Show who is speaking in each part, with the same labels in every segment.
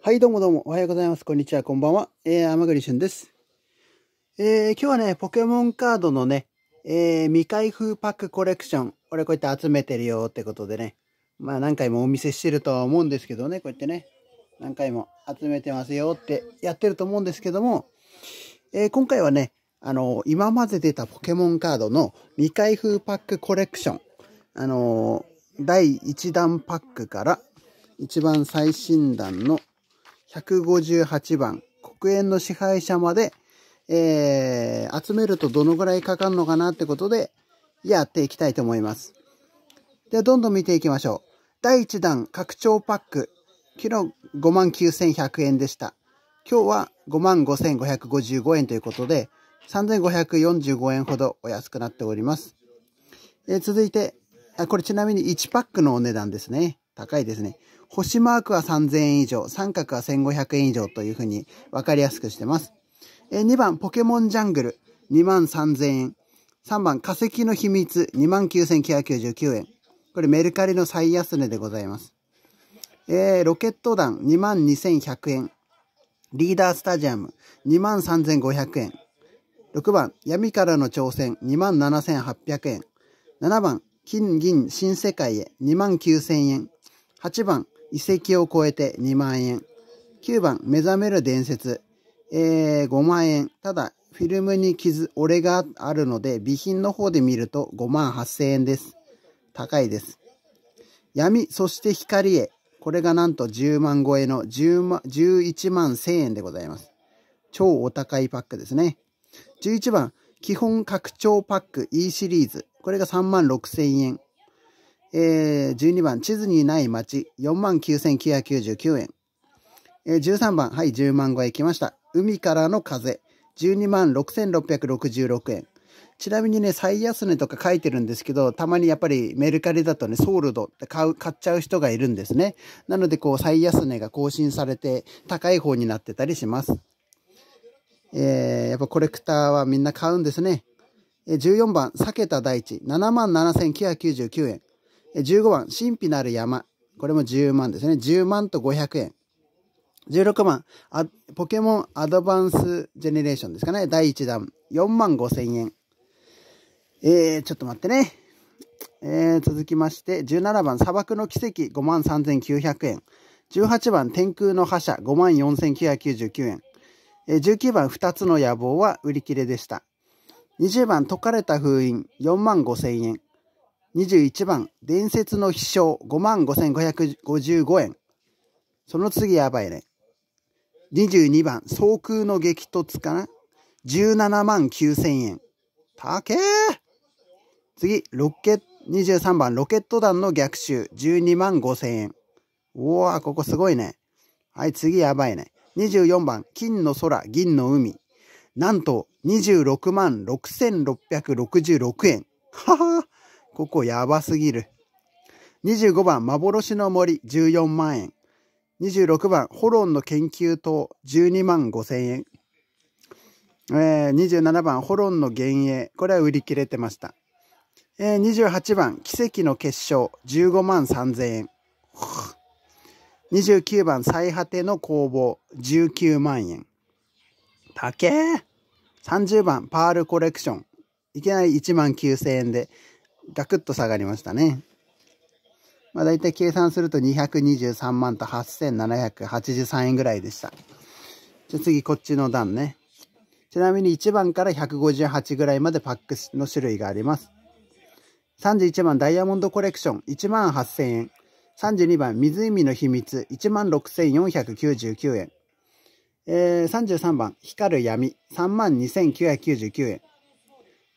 Speaker 1: はい、どうもどうも、おはようございます。こんにちは、こんばんは。えー、天栗俊です。えー、今日はね、ポケモンカードのね、えー、未開封パックコレクション。これこうやって集めてるよってことでね。まあ何回もお見せしてるとは思うんですけどね、こうやってね、何回も集めてますよってやってると思うんですけども、えー、今回はね、あのー、今まで出たポケモンカードの未開封パックコレクション。あのー、第1弾パックから一番最新弾の158番、黒煙の支配者まで、えー、集めるとどのぐらいかかるのかなってことで、やっていきたいと思います。では、どんどん見ていきましょう。第1弾、拡張パック、昨日59,100円でした。今日は55,555円ということで、3,545円ほどお安くなっております。えー、続いてあ、これちなみに1パックのお値段ですね。高いですね。星マークは3000円以上、三角は1500円以上というふうに分かりやすくしてます。えー、2番、ポケモンジャングル、2万3000円。3番、化石の秘密、2万9999円。これメルカリの最安値でございます。えー、ロケット弾2万2100円。リーダースタジアム2万3500円。6番、闇からの挑戦2万7800円。7番、金銀新世界へ2万9000円。8番、遺跡を超えて2万円。9番、目覚める伝説。えー、5万円。ただ、フィルムに傷、折れがあるので、備品の方で見ると5万8千円です。高いです。闇、そして光へ。これがなんと10万超えの10万11万1円でございます。超お高いパックですね。11番、基本拡張パック E シリーズ。これが3万6千円。えー、12番、地図にない街、49,999円。えー、13番、はい、10万超え来ました。海からの風、126,666円。ちなみにね、最安値とか書いてるんですけど、たまにやっぱりメルカリだとね、ソールドって買う、買っちゃう人がいるんですね。なので、こう、最安値が更新されて、高い方になってたりします。えー、やっぱコレクターはみんな買うんですね。え14番、避けた大地、77,999円。15番、神秘なる山。これも10万ですね。10万と500円。16番、ポケモンアドバンスジェネレーションですかね。第1弾、4万5千円。えー、ちょっと待ってね。えー、続きまして、17番、砂漠の奇跡、5万3900円。18番、天空の覇者、5万4999円。えー、19番、2つの野望は売り切れでした。20番、解かれた封印、4万5000円。21番、伝説の飛翔、55,555円。その次やばいね。22番、総空の激突かな ?17 万9000円。たけー次、ロケ23番、ロケット弾の逆襲、12万5000円。おわここすごいね。はい、次やばいね。24番、金の空、銀の海。なんと、26万6666円。ははここやばすぎる。25番、幻の森、14万円。26番、ホロンの研究棟、12万5千円。えー、27番、ホロンの幻影。これは売り切れてました。えー、28番、奇跡の結晶、15万3千円。29番、最果ての工房、19万円。けえ !30 番、パールコレクション。いきなり1万9千円で、ガクッと下がりましたね。まあ、大体計算すると223万と8783円ぐらいでした。じゃ次こっちの段ね。ちなみに1番から158ぐらいまでパックの種類があります。31番ダイヤモンドコレクション1万8000円。32番湖の秘密1万6499円。えー、33番光る闇3万2999円。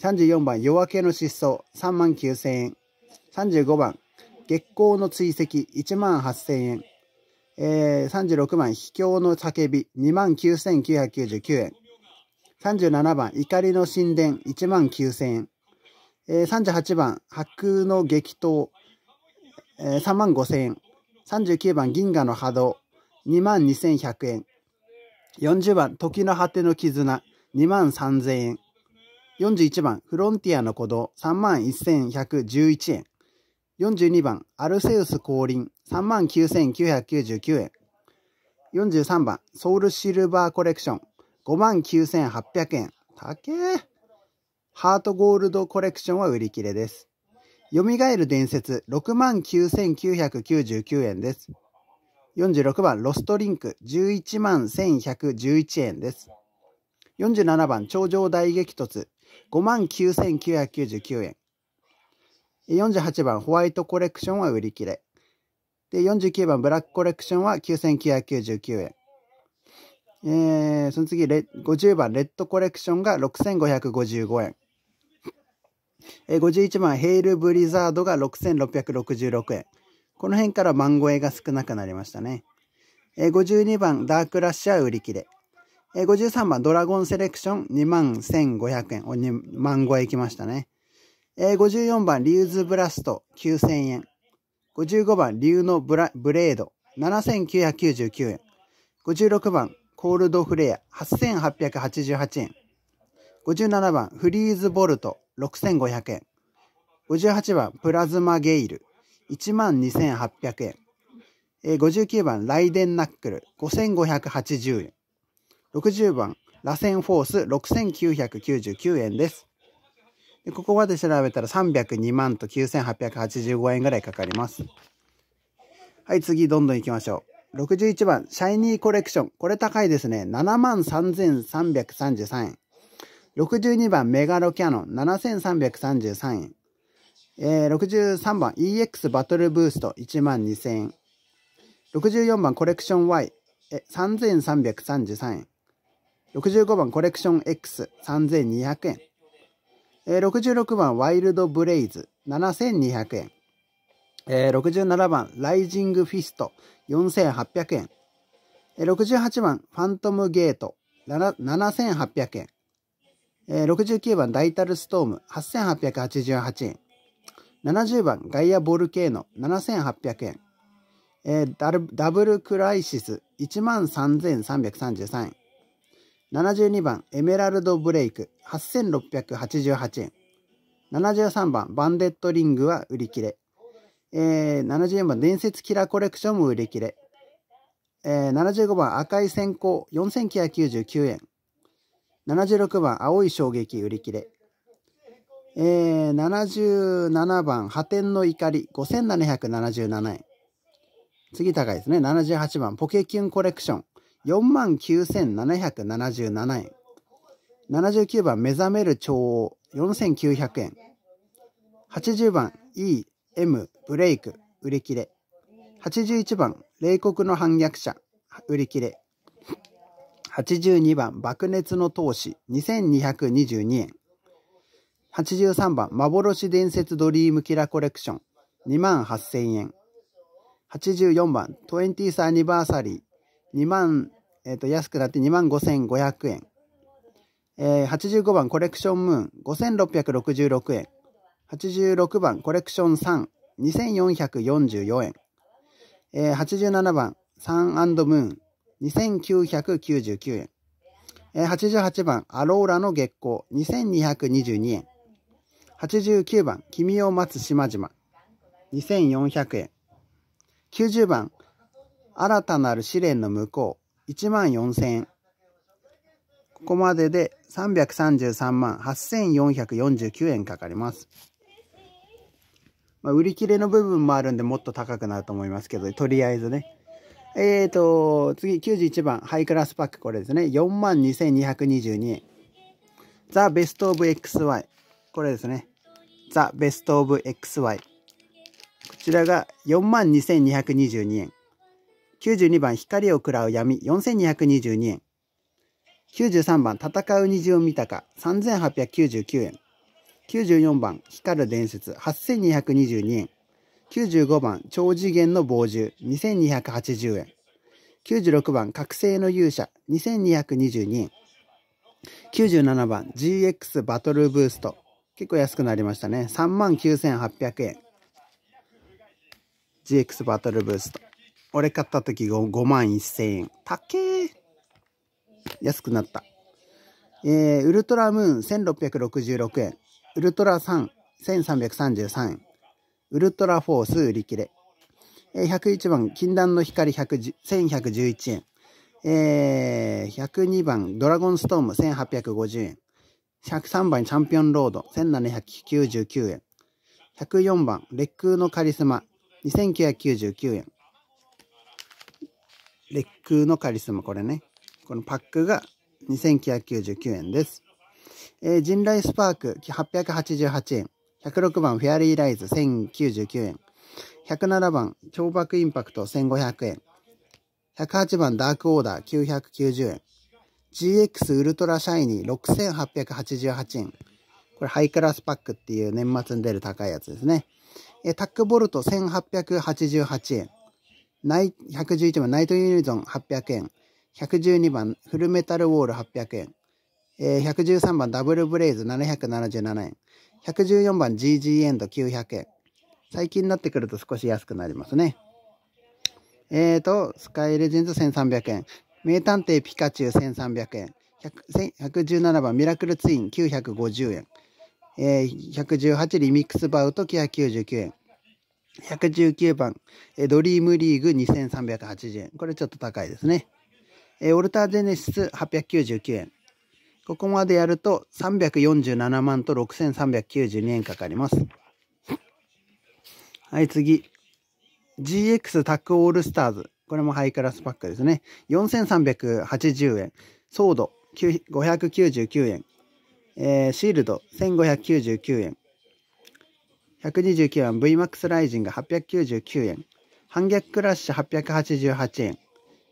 Speaker 1: 34番、夜明けの失踪、3万9000円。35番、月光の追跡、1万8000円。えー、36番、秘境の叫び、2万9999円。37番、怒りの神殿、1万9000円。えー、38番、白の激闘、えー、3万5000円。39番、銀河の波動、2万2100円。40番、時の果ての絆、2万3000円。41番、フロンティアの鼓動、31,111円。42番、アルセウス降臨、39,999円。43番、ソウルシルバーコレクション、59,800円。けえ。ハートゴールドコレクションは売り切れです。蘇る伝説、69,999円です。46番、ロストリンク、111,111円です。47番、頂上大激突、59,999円。48番、ホワイトコレクションは売り切れ。で、49番、ブラックコレクションは9,999円。えー、その次、レ50番、レッドコレクションが6,555円。えー、51番、ヘイルブリザードが6,666円。この辺からマンゴーが少なくなりましたね。えー、52番、ダークラッシュは売り切れ。53番、ドラゴンセレクション21,500円。お、2万超えきましたね。54番、リューズブラスト9000円。55番、リのブラブレード7999円。56番、コールドフレア8888円。57番、フリーズボルト6500円。58番、プラズマゲイル12800円。59番、ライデンナックル5580円。60番、螺旋フォース6999円です。でここまで調べたら302万と9885円ぐらいかかります。はい、次どんどん行きましょう。61番、シャイニーコレクション。これ高いですね。7万3333円。62番、メガロキャノン。7333円。えー、63番、EX バトルブースト。1万2000円。64番、コレクション Y。え、3333円。65番コレクション X3200 円。え66番ワイルドブレイズ7200円。え67番ライジングフィスト4800円。え68番ファントムゲート7800円。え69番ダイタルストーム8888円。70番ガイアボルケーノ7800円。えダブルクライシス13333円。72番エメラルドブレイク8688円73番バンデットリングは売り切れ、えー、74番伝説キラコレクションも売り切れ、えー、75番赤い閃光4999円76番青い衝撃売り切れ、えー、77番破天の怒り5777円次高いですね78番ポケキュンコレクション4万9777円。79番、目覚める超王、4900円。80番、E、M、ブレイク、売り切れ。81番、冷酷の反逆者、売り切れ。82番、爆熱の闘志、2222円。83番、幻伝説ドリームキラコレクション、2万8000円。84番、20th アニバーサリー、2万えっ、ー、と、安くなって25,500円。えー、85番コレクションムーン、5,666円。86番コレクション3、2,444円。えー、87番サンムーン、2,999円。えー、88番アローラの月光、2,222円。89番君を待つ島々、2400円。90番新たなる試練の向こう1万4000円。ここまでで333万8449円かかります。まあ、売り切れの部分もあるんでもっと高くなると思いますけど、とりあえずね。えーと、次91番、ハイクラスパック、これですね。42,222円。ザ・ベスト・オブ・ XY。これですね。ザ・ベスト・オブ・ XY。こちらが42,222円。92番光を喰らう闇4222円。93番戦う虹を見たか3899円。94番光る伝説8222円。95番超次元の傍獣2280円。96番覚醒の勇者2222円。97番 GX バトルブースト。結構安くなりましたね。39,800円。GX バトルブースト。俺買った時5万1000円。たけ安くなった。えー、ウルトラムーン1666円。ウルトラ3、1333円。ウルトラフォース売り切れ。えー、101番、禁断の光1111円。えー、102番、ドラゴンストーム1850円。103番、チャンピオンロード1799円。104番、烈空のカリスマ2999円。レックのカリスマ、これね。このパックが2999円です。えー、ジンライスパーク888円。106番フェアリーライズ1099円。107番超爆インパクト1500円。108番ダークオーダー990円。GX ウルトラシャイニー6888円。これハイクラスパックっていう年末に出る高いやつですね。えー、タックボルト1888円。111番、ナイトユニゾン800円。112番、フルメタルウォール800円。えー、113番、ダブルブレイズ777円。114番、GG エンド900円。最近になってくると少し安くなりますね。えーと、スカイレジェンズ1300円。名探偵ピカチュウ1300円。117番、ミラクルツイン950円。えー、118リミックスバウト999円。119番、ドリームリーグ2380円。これちょっと高いですね。オルタージェネシス899円。ここまでやると347万と6392円かかります。はい、次。GX タックオールスターズ。これもハイクラスパックですね。4380円。ソード599円。えー、シールド1599円。129番 VMAX ライジング899円。反逆クラッシュ888円。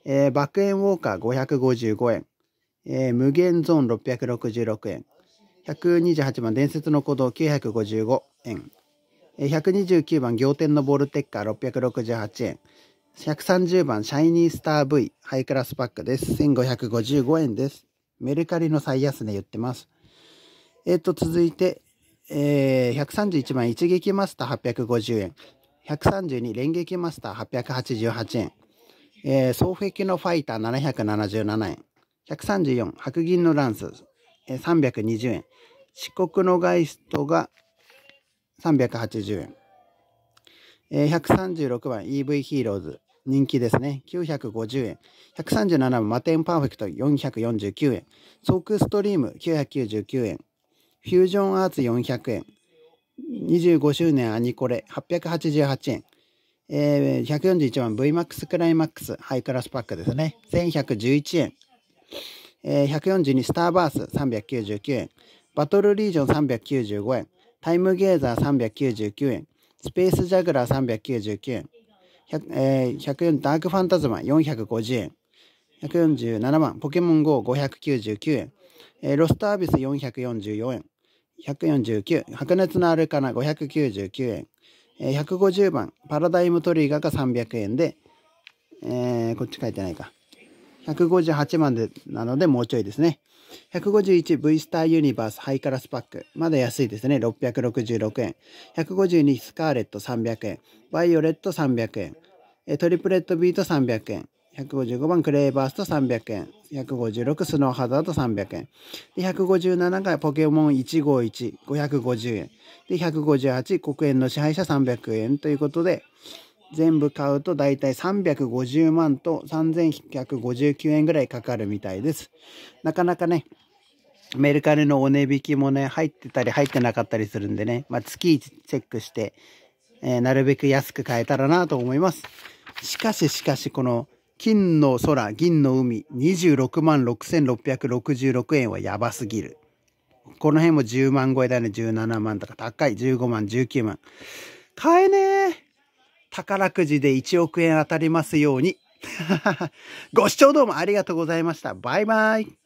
Speaker 1: えー、爆炎ウォーカー555円。えー、無限ゾーン666円。128番伝説の鼓動955円。えー、129番仰天のボールテッカー668円。130番シャイニースター V ハイクラスパックです。1555円です。メルカリの最安値言ってます。えっ、ー、と、続いて、えー、131番一撃マスター850円。132連撃マスター888円。えー、双壁のファイター777円。134白銀のランス、えー、320円。四国のガイストが380円。えー、136番 EV ヒーローズ。人気ですね。950円。137番マテンパーフェクト449円。ソークストリーム999円。フュージョンアーツ400円、25周年アニコレ888円、えー、141番 VMAX クライマックスハイクラスパックですね、1111円、えー、142スターバース399円、バトルリージョン395円、タイムゲーザー399円、スペースジャグラー399円、えー、104ダークファンタズマ450円、147番ポケモン GO599 円、えー、ロストアービス444円、149、白熱のアルカナ599円、150番、パラダイムトリガーが300円で、えー、こっち書いてないか。158番で、なのでもうちょいですね。151V スターユニバースハイカラスパック。まだ安いですね。666円。152スカーレット300円。バイオレット300円。トリプレットビート300円。155番クレーバースと300円。156スノーハザード300円。で、157がポケモン151、550円。で、158国円の支配者300円ということで、全部買うと大体350万と3159円ぐらいかかるみたいです。なかなかね、メルカリのお値引きもね、入ってたり入ってなかったりするんでね、まあ、月チェックして、えー、なるべく安く買えたらなと思います。しかししかし、この金の空、銀の海、26万6666円はやばすぎる。この辺も10万超えだね、17万とか、高い、15万、19万。買えねえ。宝くじで1億円当たりますように。ご視聴どうもありがとうございました。バイバイ。